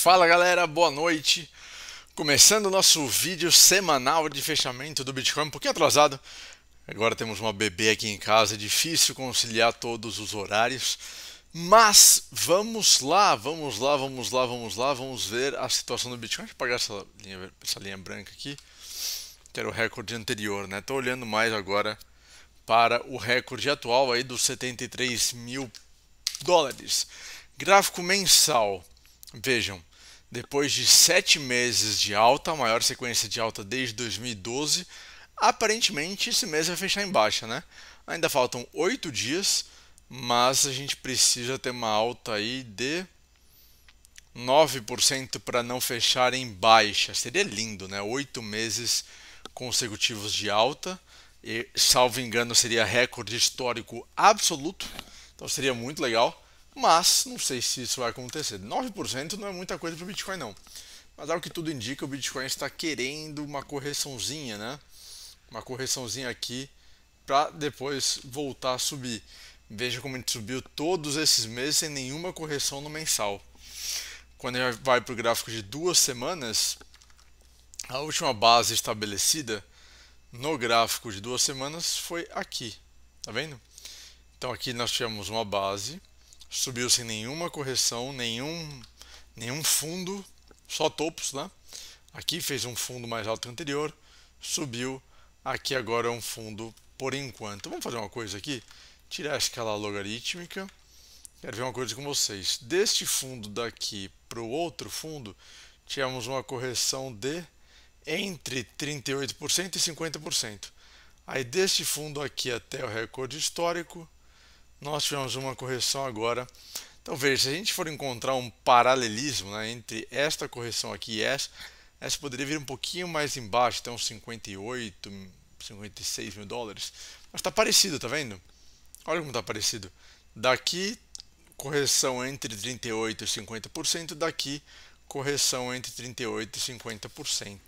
Fala galera, boa noite. Começando o nosso vídeo semanal de fechamento do Bitcoin, um pouquinho atrasado. Agora temos uma bebê aqui em casa, é difícil conciliar todos os horários. Mas vamos lá, vamos lá, vamos lá, vamos lá, vamos ver a situação do Bitcoin. Deixa eu apagar essa linha, essa linha branca aqui, que era o recorde anterior, né? Estou olhando mais agora para o recorde atual aí dos 73 mil dólares. Gráfico mensal, vejam, depois de sete meses de alta, a maior sequência de alta desde 2012, aparentemente esse mês vai fechar em baixa, né? Ainda faltam oito dias, mas a gente precisa ter uma alta aí de 9% para não fechar em baixa. Seria lindo, né? Oito meses consecutivos de alta. E, salvo engano, seria recorde histórico absoluto. Então seria muito legal. Mas não sei se isso vai acontecer. 9% não é muita coisa para o Bitcoin, não. Mas ao que tudo indica, o Bitcoin está querendo uma correçãozinha, né? Uma correçãozinha aqui para depois voltar a subir. Veja como a gente subiu todos esses meses sem nenhuma correção no mensal. Quando a gente vai para o gráfico de duas semanas, a última base estabelecida no gráfico de duas semanas foi aqui. Tá vendo? Então aqui nós tivemos uma base subiu sem nenhuma correção, nenhum, nenhum fundo, só topos, né? Aqui fez um fundo mais alto que o anterior, subiu, aqui agora é um fundo por enquanto. Vamos fazer uma coisa aqui, tirar a escala logarítmica, quero ver uma coisa com vocês. Deste fundo daqui para o outro fundo, tivemos uma correção de entre 38% e 50%. Aí deste fundo aqui até o recorde histórico, nós tivemos uma correção agora. Então veja, se a gente for encontrar um paralelismo né, entre esta correção aqui e essa, essa poderia vir um pouquinho mais embaixo, então uns 58, 56 mil dólares. Mas está parecido, tá vendo? Olha como está parecido. Daqui, correção entre 38% e 50%, daqui, correção entre 38% e 50%.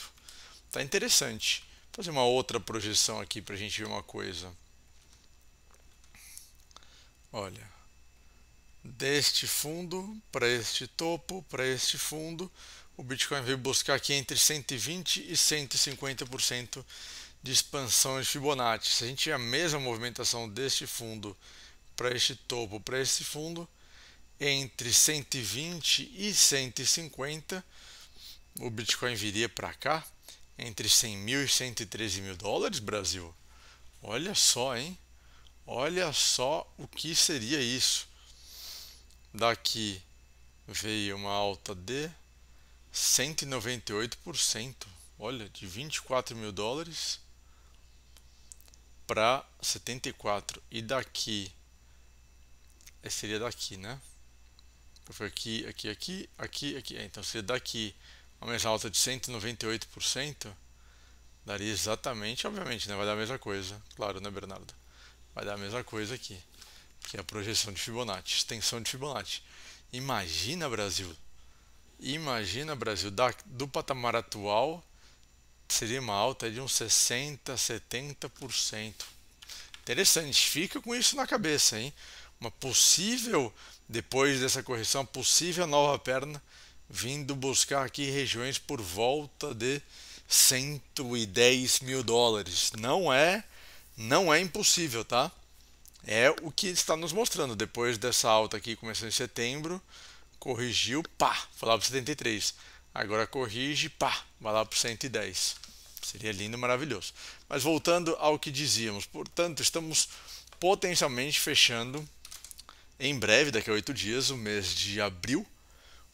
Está interessante. Vou fazer uma outra projeção aqui para a gente ver uma coisa. Olha, deste fundo para este topo, para este fundo, o Bitcoin veio buscar aqui entre 120 e 150% de expansão de Fibonacci. Se a gente tinha a mesma movimentação deste fundo para este topo, para este fundo, entre 120 e 150, o Bitcoin viria para cá, entre 100 mil e 113 mil dólares, Brasil. Olha só, hein? Olha só o que seria isso. Daqui veio uma alta de 198%, olha, de 24 mil dólares para 74. E daqui, é, seria daqui, né? Então, foi aqui, aqui, aqui, aqui, aqui. É, então seria daqui uma alta de 198%, daria exatamente, obviamente, né? vai dar a mesma coisa, claro, né, Bernardo? vai dar a mesma coisa aqui, que é a projeção de Fibonacci, extensão de Fibonacci. Imagina, Brasil, imagina, Brasil, da, do patamar atual seria uma alta de uns 60, 70%. Interessante, fica com isso na cabeça, hein? Uma possível, depois dessa correção, possível nova perna vindo buscar aqui regiões por volta de 110 mil dólares. Não é não é impossível, tá? É o que está nos mostrando. Depois dessa alta aqui, começou em setembro, corrigiu, pá, foi lá para 73. Agora corrige, pá, vai lá para 110. Seria lindo, maravilhoso. Mas voltando ao que dizíamos, portanto, estamos potencialmente fechando em breve, daqui a oito dias, o mês de abril,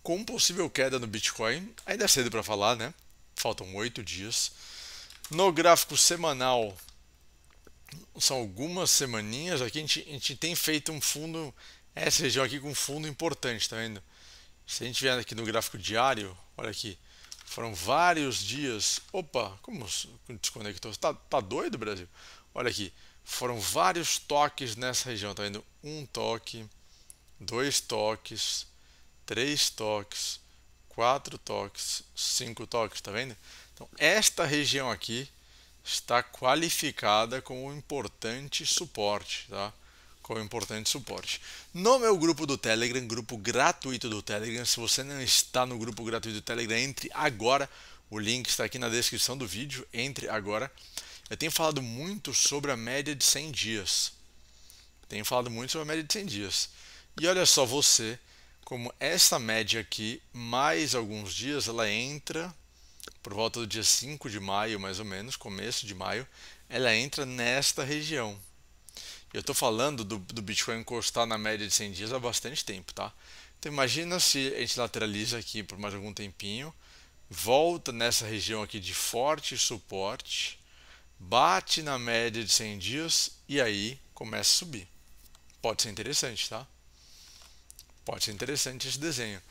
com possível queda no Bitcoin. Ainda é cedo para falar, né? Faltam oito dias. No gráfico semanal, são algumas semaninhas aqui, a gente, a gente tem feito um fundo, é, essa região aqui com um fundo importante, tá vendo? Se a gente vier aqui no gráfico diário, olha aqui, foram vários dias. Opa, como desconectou? Tá, tá doido, Brasil? Olha aqui, foram vários toques nessa região, tá vendo? Um toque, dois toques, três toques, quatro toques, cinco toques, tá vendo? Então, esta região aqui está qualificada como um importante suporte, tá? Como importante suporte. No meu grupo do Telegram, grupo gratuito do Telegram, se você não está no grupo gratuito do Telegram, entre agora. O link está aqui na descrição do vídeo, entre agora. Eu tenho falado muito sobre a média de 100 dias. Tenho falado muito sobre a média de 100 dias. E olha só você, como essa média aqui, mais alguns dias, ela entra por volta do dia 5 de maio, mais ou menos, começo de maio, ela entra nesta região. Eu estou falando do, do Bitcoin encostar na média de 100 dias há bastante tempo, tá? Então imagina se a gente lateraliza aqui por mais algum tempinho, volta nessa região aqui de forte suporte, bate na média de 100 dias e aí começa a subir. Pode ser interessante, tá? Pode ser interessante esse desenho.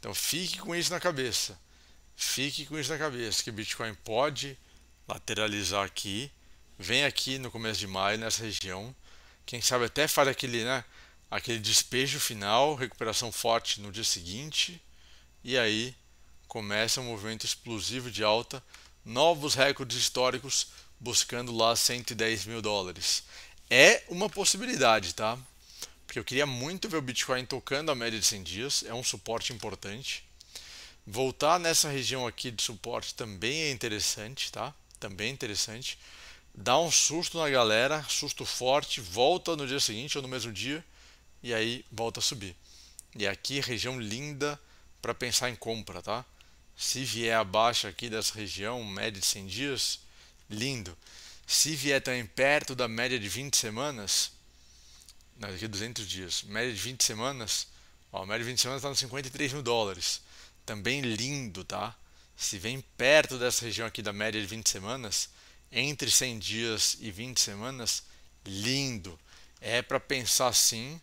Então fique com isso na cabeça. Fique com isso na cabeça, que Bitcoin pode lateralizar aqui, vem aqui no começo de maio, nessa região, quem sabe até faz aquele, né, aquele despejo final, recuperação forte no dia seguinte, e aí começa um movimento explosivo de alta, novos recordes históricos buscando lá 110 mil dólares. É uma possibilidade, tá? Porque eu queria muito ver o Bitcoin tocando a média de 100 dias, é um suporte importante. Voltar nessa região aqui de suporte também é interessante, tá? Também é interessante. Dá um susto na galera, susto forte, volta no dia seguinte ou no mesmo dia e aí volta a subir. E aqui região linda para pensar em compra, tá? Se vier abaixo aqui dessa região, média de 100 dias, lindo. Se vier também perto da média de 20 semanas, aqui 200 dias, média de 20 semanas, ó, a média de 20 semanas está nos 53 mil dólares também lindo, tá? Se vem perto dessa região aqui da média de 20 semanas, entre 100 dias e 20 semanas, lindo. É para pensar sim,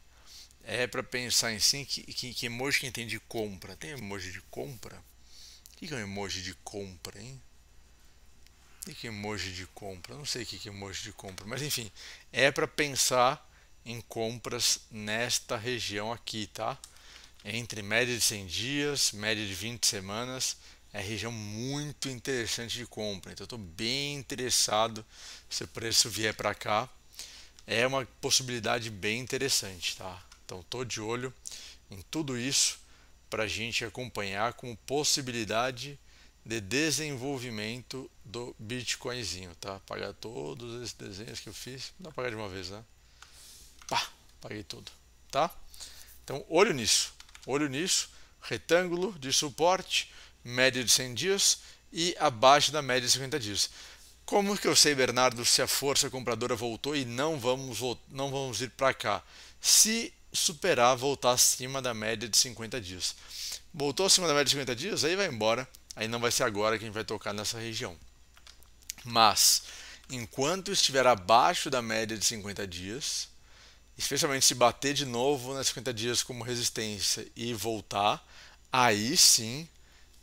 é para pensar em sim que, que, que emoji quem tem de compra. Tem emoji de compra? O que, que é um emoji de compra, hein? O que é emoji de compra? Não sei o que é emoji de compra, mas enfim, é para pensar em compras nesta região aqui, tá? entre média de 100 dias, média de 20 semanas, é região muito interessante de compra. Então, estou bem interessado se o preço vier para cá. É uma possibilidade bem interessante, tá? Então, estou de olho em tudo isso para a gente acompanhar como possibilidade de desenvolvimento do Bitcoinzinho, tá? Pagar todos esses desenhos que eu fiz. Não dá pra pagar de uma vez, né? Pá, paguei tudo, tá? Então, olho nisso olho nisso, retângulo de suporte, média de 100 dias e abaixo da média de 50 dias. Como que eu sei, Bernardo, se a força compradora voltou e não vamos, não vamos ir para cá? Se superar, voltar acima da média de 50 dias. Voltou acima da média de 50 dias, aí vai embora. Aí não vai ser agora quem vai tocar nessa região. Mas, enquanto estiver abaixo da média de 50 dias, especialmente se bater de novo nas 50 dias como resistência e voltar, aí sim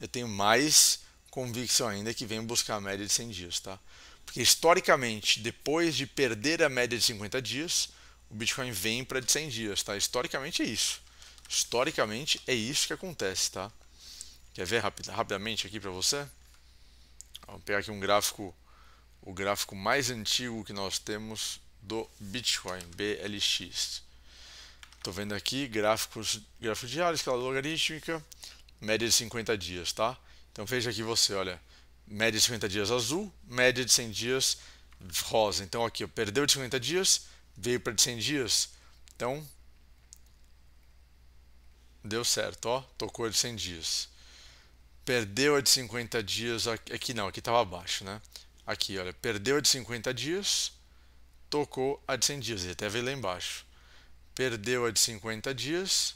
eu tenho mais convicção ainda que vem buscar a média de 100 dias, tá? Porque historicamente, depois de perder a média de 50 dias, o Bitcoin vem para de 100 dias, tá? Historicamente é isso. Historicamente é isso que acontece, tá? Quer ver rapid rapidamente aqui para você? Vamos pegar aqui um gráfico, o gráfico mais antigo que nós temos do Bitcoin, BLX. Estou vendo aqui gráficos, gráfico diário, escala logarítmica, média de 50 dias, tá? Então veja aqui você, olha, média de 50 dias azul, média de 100 dias rosa. Então aqui, ó, perdeu de 50 dias, veio para de 100 dias. Então deu certo, ó, tocou de 100 dias. Perdeu a de 50 dias, aqui não, aqui estava abaixo, né? Aqui, olha, perdeu de 50 dias, tocou a de 100 dias, ele até veio lá embaixo. Perdeu a de 50 dias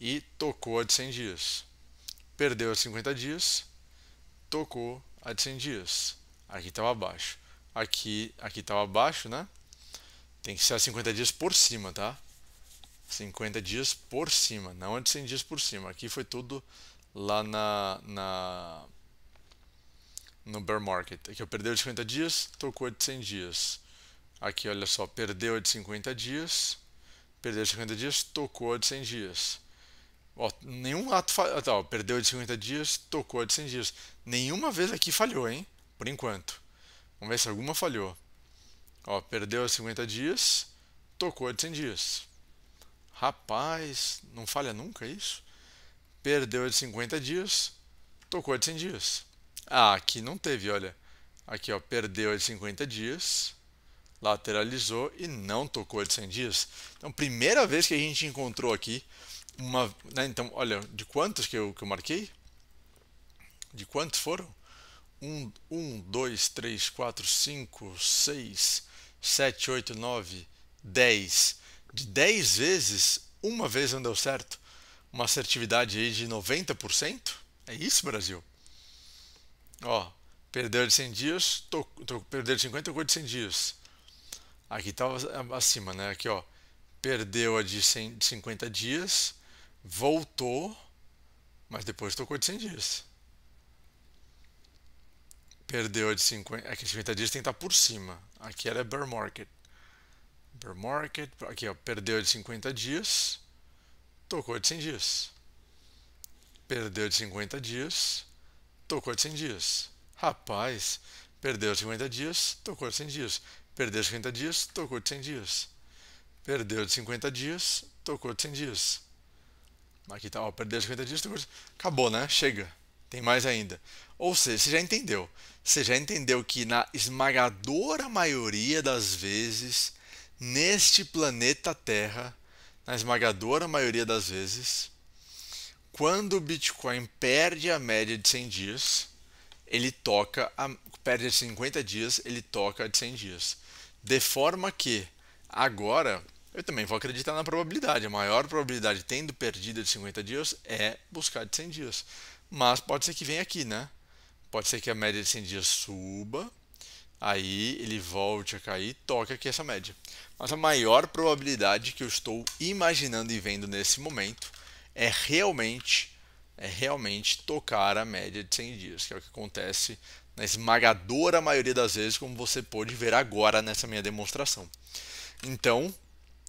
e tocou a de 100 dias. Perdeu a de 50 dias, tocou a de 100 dias. Aqui estava abaixo. Aqui aqui estava abaixo, né? Tem que ser a 50 dias por cima, tá? 50 dias por cima, não a de 100 dias por cima. Aqui foi tudo lá na, na no bear market. Aqui eu perdi de 50 dias, tocou a de 100 dias Aqui, olha só, perdeu a de 50 dias, perdeu a de 50 dias, tocou a de 100 dias. Ó, nenhum ato falhou. Ah, tá, perdeu a de 50 dias, tocou a de 100 dias. Nenhuma vez aqui falhou, hein? Por enquanto. Vamos ver se alguma falhou. Ó, perdeu a de 50 dias, tocou a de 100 dias. Rapaz, não falha nunca é isso? Perdeu a de 50 dias, tocou a de 100 dias. Ah, aqui não teve, olha. Aqui, ó, perdeu a de 50 dias, lateralizou e não tocou de 100 dias. Então, primeira vez que a gente encontrou aqui uma. Né, então, olha, de quantos que eu, que eu marquei? De quantos foram? 1, 2, 3, 4, 5, 6, 7, 8, 9, 10. De 10 vezes, uma vez não deu certo. Uma assertividade aí de 90%? É isso, Brasil? Ó, perdeu de 100 dias, to, to, perdeu de 50, tocou de 100 dias. Aqui estava tá acima, né? Aqui, ó, perdeu a de, 100, 50 dias, voltou, mas depois tocou de 100 dias. Perdeu a de 50, aqui 50 dias tem que estar tá por cima. Aqui era bear market. Bear market, aqui ó, perdeu a de 50 dias, tocou de 100 dias. Perdeu a de 50 dias, tocou de 100 dias. Rapaz, perdeu a de 50 dias, tocou de 100 dias. Perdeu de 50 dias, tocou de 100 dias. Perdeu de 50 dias, tocou de 100 dias. Aqui tá, ó, perdeu de 50 dias, tocou de... Acabou, né? Chega. Tem mais ainda. Ou seja, você já entendeu. Você já entendeu que na esmagadora maioria das vezes, neste planeta Terra, na esmagadora maioria das vezes, quando o Bitcoin perde a média de 100 dias, ele toca, a, perde de 50 dias, ele toca a de 100 dias. De forma que, agora, eu também vou acreditar na probabilidade. A maior probabilidade, tendo perdida de 50 dias, é buscar de 100 dias. Mas pode ser que venha aqui, né? Pode ser que a média de 100 dias suba, aí ele volte a cair, toque aqui essa média. Mas a maior probabilidade que eu estou imaginando e vendo nesse momento é realmente é realmente tocar a média de 100 dias, que é o que acontece na né, esmagadora maioria das vezes, como você pode ver agora nessa minha demonstração. Então,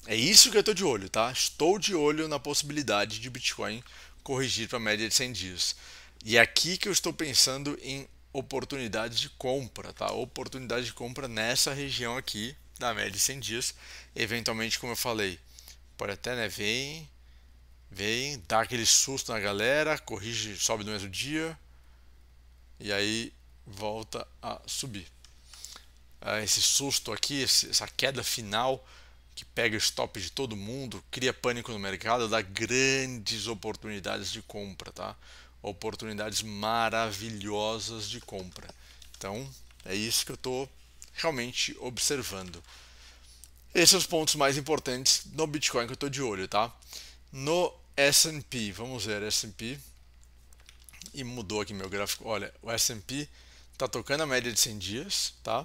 é isso que eu estou de olho, tá? Estou de olho na possibilidade de Bitcoin corrigir para a média de 100 dias. E é aqui que eu estou pensando em oportunidade de compra, tá? Oportunidade de compra nessa região aqui da média de 100 dias. Eventualmente, como eu falei, pode até, né, vem, vem, dá aquele susto na galera, corrige, sobe no mesmo dia. E aí volta a subir. Ah, esse susto aqui, essa queda final que pega stop de todo mundo, cria pânico no mercado, dá grandes oportunidades de compra, tá? Oportunidades maravilhosas de compra. Então, é isso que eu estou realmente observando. Esses são os pontos mais importantes no Bitcoin que eu estou de olho, tá? No S&P, vamos ver S&P. E mudou aqui meu gráfico. Olha, o S&P está tocando a média de 100 dias, tá?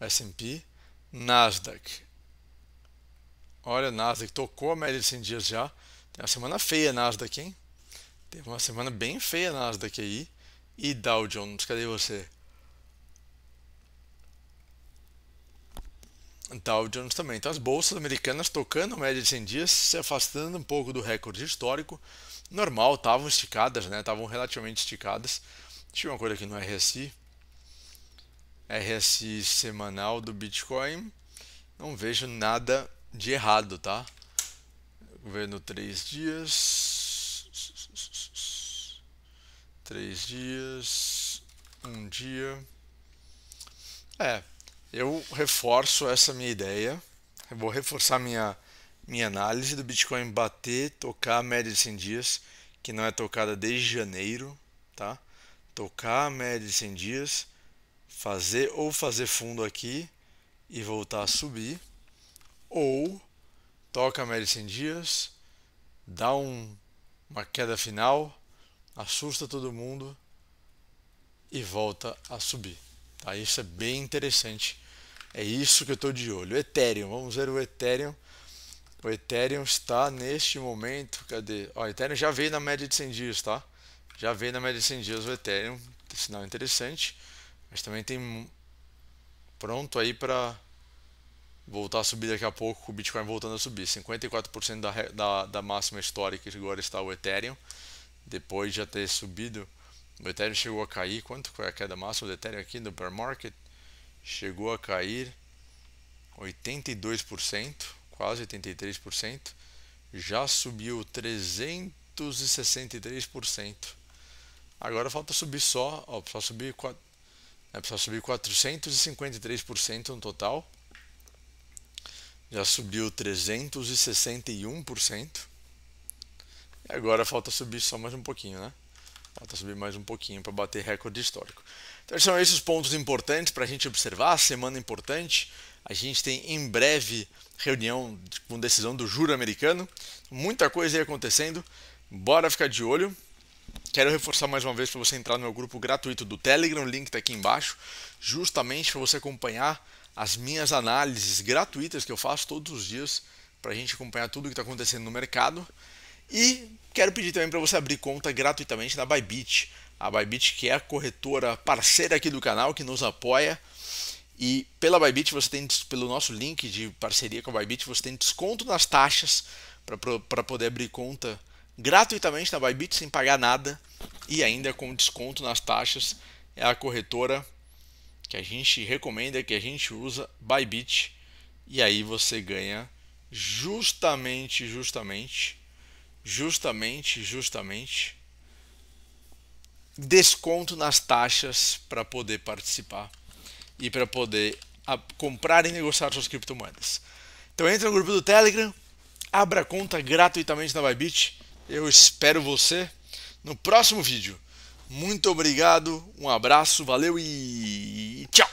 S&P, Nasdaq. Olha, Nasdaq tocou a média de 100 dias já. Tem uma semana feia Nasdaq, hein? Teve uma semana bem feia Nasdaq aí. E Dow Jones, cadê você? Dow Jones também. Então as bolsas americanas tocando a média de 100 dias, se afastando um pouco do recorde histórico. Normal, estavam esticadas, né? Estavam relativamente esticadas. Deixa eu ver uma coisa aqui no RSI. RSI semanal do Bitcoin, não vejo nada de errado, tá? Vendo três dias, três dias, um dia. É, eu reforço essa minha ideia. Eu vou reforçar minha minha análise do Bitcoin bater, tocar a média de 100 dias, que não é tocada desde janeiro, tá? Tocar a média de 100 dias fazer ou fazer fundo aqui e voltar a subir, ou toca a média de 100 Dias, dá um, uma queda final, assusta todo mundo e volta a subir. Tá? Isso é bem interessante. É isso que eu estou de olho. Ethereum, vamos ver o Ethereum. O Ethereum está neste momento. Cadê? Ó, o Ethereum já veio na média de 100 dias, tá? Já veio na média de 100 dias o Ethereum. Sinal interessante mas também tem pronto aí para voltar a subir daqui a pouco, o Bitcoin voltando a subir. 54% da, da, da máxima histórica que agora está o Ethereum, depois de já ter subido. O Ethereum chegou a cair, quanto foi a queda máxima do Ethereum aqui no bear market? Chegou a cair 82%, quase 83%, já subiu 363%. Agora falta subir só, ó, só subir o pessoal subiu 453% no total. Já subiu 361%. E agora falta subir só mais um pouquinho, né? Falta subir mais um pouquinho para bater recorde histórico. Então são esses pontos importantes para a gente observar. Semana importante. A gente tem em breve reunião com decisão do juro americano. Muita coisa aí acontecendo. Bora ficar de olho. Quero reforçar mais uma vez para você entrar no meu grupo gratuito do Telegram, o link está aqui embaixo, justamente para você acompanhar as minhas análises gratuitas que eu faço todos os dias para a gente acompanhar tudo o que está acontecendo no mercado. E quero pedir também para você abrir conta gratuitamente na Bybit, a Bybit que é a corretora parceira aqui do canal que nos apoia. E pela Bybit você tem pelo nosso link de parceria com a Bybit, você tem desconto nas taxas para poder abrir conta gratuitamente na Bybit sem pagar nada e ainda com desconto nas taxas. É a corretora que a gente recomenda, que a gente usa, Bybit. E aí você ganha justamente, justamente, justamente, justamente desconto nas taxas para poder participar e para poder ah, comprar e negociar suas criptomoedas. Então entra no grupo do Telegram, abra conta gratuitamente na Bybit eu espero você no próximo vídeo. Muito obrigado, um abraço, valeu e tchau!